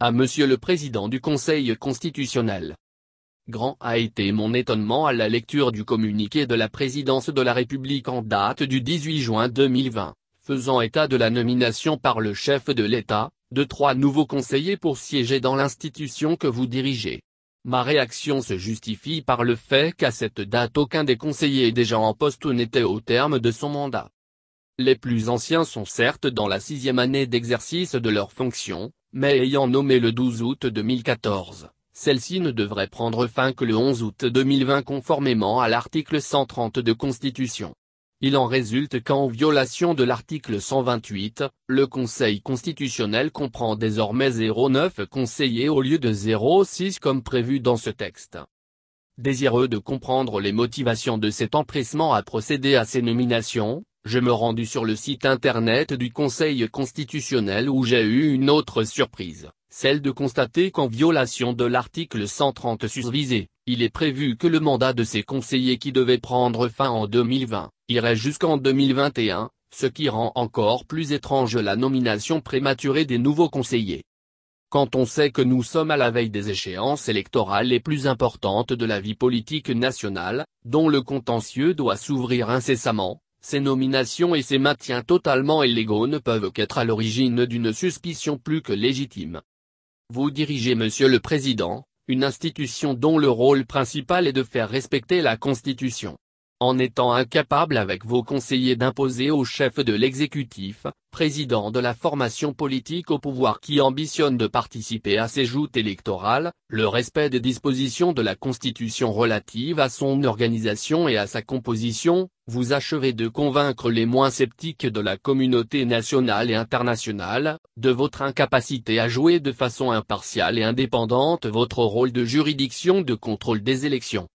à Monsieur le Président du Conseil constitutionnel. Grand a été mon étonnement à la lecture du communiqué de la Présidence de la République en date du 18 juin 2020, faisant état de la nomination par le chef de l'État, de trois nouveaux conseillers pour siéger dans l'institution que vous dirigez. Ma réaction se justifie par le fait qu'à cette date aucun des conseillers déjà en poste n'était au terme de son mandat. Les plus anciens sont certes dans la sixième année d'exercice de leurs fonctions, mais ayant nommé le 12 août 2014, celle-ci ne devrait prendre fin que le 11 août 2020 conformément à l'article 130 de Constitution. Il en résulte qu'en violation de l'article 128, le Conseil constitutionnel comprend désormais 0,9 conseillers au lieu de 0,6 comme prévu dans ce texte. Désireux de comprendre les motivations de cet empressement à procéder à ces nominations, je me rendus sur le site internet du Conseil constitutionnel où j'ai eu une autre surprise, celle de constater qu'en violation de l'article 130 susvisé, il est prévu que le mandat de ces conseillers qui devait prendre fin en 2020, irait jusqu'en 2021, ce qui rend encore plus étrange la nomination prématurée des nouveaux conseillers. Quand on sait que nous sommes à la veille des échéances électorales les plus importantes de la vie politique nationale, dont le contentieux doit s'ouvrir incessamment, ces nominations et ces maintiens totalement illégaux ne peuvent qu'être à l'origine d'une suspicion plus que légitime. Vous dirigez Monsieur le Président, une institution dont le rôle principal est de faire respecter la Constitution en étant incapable avec vos conseillers d'imposer au chef de l'exécutif, président de la formation politique au pouvoir qui ambitionne de participer à ces joutes électorales, le respect des dispositions de la Constitution relative à son organisation et à sa composition, vous achevez de convaincre les moins sceptiques de la communauté nationale et internationale, de votre incapacité à jouer de façon impartiale et indépendante votre rôle de juridiction de contrôle des élections.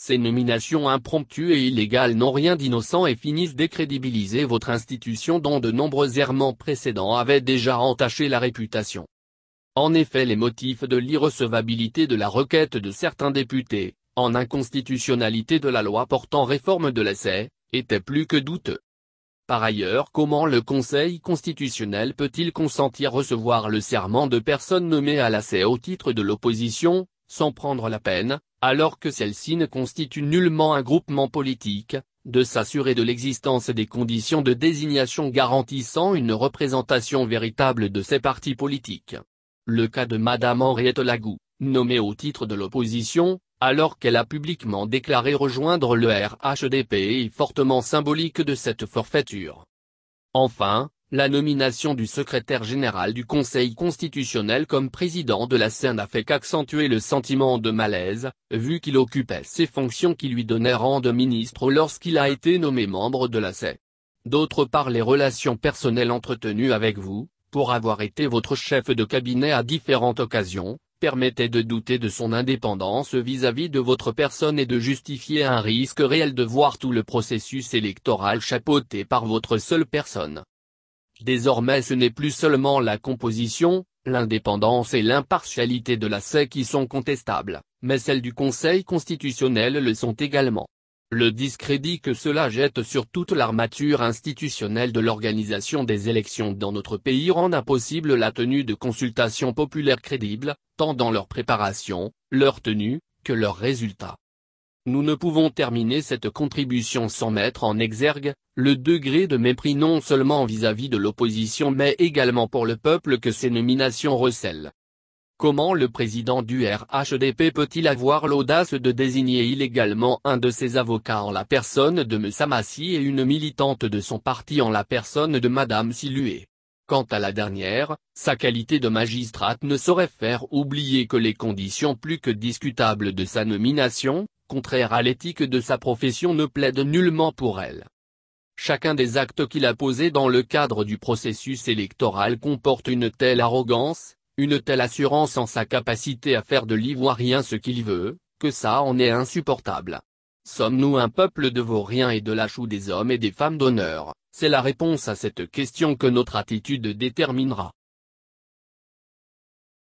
Ces nominations impromptues et illégales n'ont rien d'innocent et finissent décrédibiliser votre institution dont de nombreux errements précédents avaient déjà entaché la réputation. En effet les motifs de l'irrecevabilité de la requête de certains députés, en inconstitutionnalité de la loi portant réforme de l'essai, étaient plus que douteux. Par ailleurs comment le Conseil constitutionnel peut-il consentir recevoir le serment de personnes nommées à l'assai e au titre de l'opposition, sans prendre la peine, alors que celle-ci ne constitue nullement un groupement politique, de s'assurer de l'existence des conditions de désignation garantissant une représentation véritable de ces partis politiques. Le cas de Madame Henriette Lagou, nommée au titre de l'opposition, alors qu'elle a publiquement déclaré rejoindre le RHDP est fortement symbolique de cette forfaiture. Enfin, la nomination du secrétaire général du Conseil constitutionnel comme président de la Seine a fait qu'accentuer le sentiment de malaise, vu qu'il occupait ces fonctions qui lui donnaient rang de ministre lorsqu'il a été nommé membre de la D'autre part les relations personnelles entretenues avec vous, pour avoir été votre chef de cabinet à différentes occasions, permettaient de douter de son indépendance vis à -vis de votre personne et de justifier un risque réel de voir tout le processus électoral chapeauté par votre seule personne. Désormais ce n'est plus seulement la composition, l'indépendance et l'impartialité de la qui sont contestables, mais celles du Conseil constitutionnel le sont également. Le discrédit que cela jette sur toute l'armature institutionnelle de l'organisation des élections dans notre pays rend impossible la tenue de consultations populaires crédibles, tant dans leur préparation, leur tenue, que leurs résultats. Nous ne pouvons terminer cette contribution sans mettre en exergue, le degré de mépris non seulement vis-à-vis de l'opposition mais également pour le peuple que ces nominations recèlent. Comment le président du RHDP peut-il avoir l'audace de désigner illégalement un de ses avocats en la personne de M. Samassi et une militante de son parti en la personne de Mme Silué Quant à la dernière, sa qualité de magistrate ne saurait faire oublier que les conditions plus que discutables de sa nomination, contraire à l'éthique de sa profession ne plaide nullement pour elle. Chacun des actes qu'il a posés dans le cadre du processus électoral comporte une telle arrogance, une telle assurance en sa capacité à faire de l'ivoirien ce qu'il veut, que ça en est insupportable. Sommes-nous un peuple de vauriens et de lâches des hommes et des femmes d'honneur C'est la réponse à cette question que notre attitude déterminera.